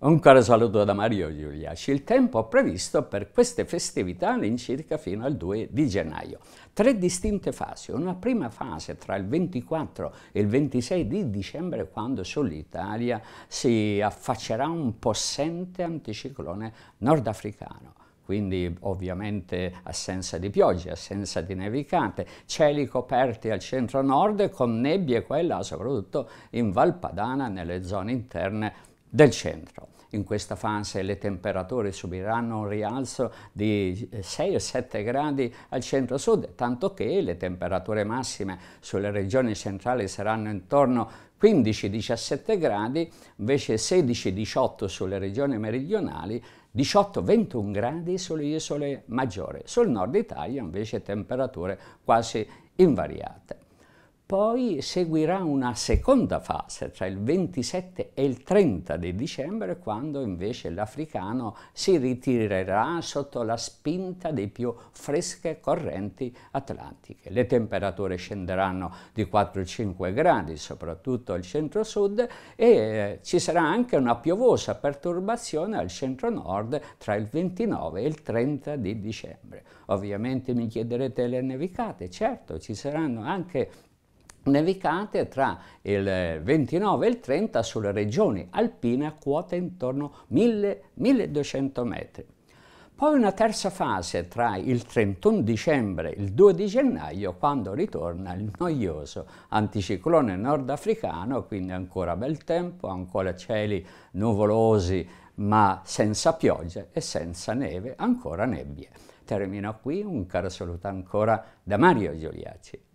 Un caro saluto da Mario Giuliaci. Il tempo previsto per queste festività all'incirca fino al 2 di gennaio. Tre distinte fasi. Una prima fase tra il 24 e il 26 di dicembre quando sull'Italia si affaccerà un possente anticiclone nordafricano quindi ovviamente assenza di piogge, assenza di nevicate, cieli coperti al centro-nord con nebbie quella soprattutto in Valpadana, nelle zone interne del centro. In questa fase le temperature subiranno un rialzo di 6 eh, o 7 gradi al centro-sud, tanto che le temperature massime sulle regioni centrali saranno intorno 15-17 gradi, invece 16-18 sulle regioni meridionali, 18-21 gradi sulle isole maggiori. Sul nord Italia invece temperature quasi invariate. Poi seguirà una seconda fase tra il 27 e il 30 di dicembre quando invece l'africano si ritirerà sotto la spinta dei più fresche correnti atlantiche. Le temperature scenderanno di 4-5 gradi, soprattutto al centro-sud, e eh, ci sarà anche una piovosa perturbazione al centro-nord tra il 29 e il 30 di dicembre. Ovviamente mi chiederete le nevicate, certo ci saranno anche nevicate tra il 29 e il 30 sulle regioni alpine a quota intorno 1000-1200 metri. Poi una terza fase tra il 31 dicembre e il 2 di gennaio quando ritorna il noioso anticiclone nordafricano, quindi ancora bel tempo, ancora cieli nuvolosi ma senza piogge e senza neve, ancora nebbie. Termino qui, un caro saluto ancora da Mario Giuliacci.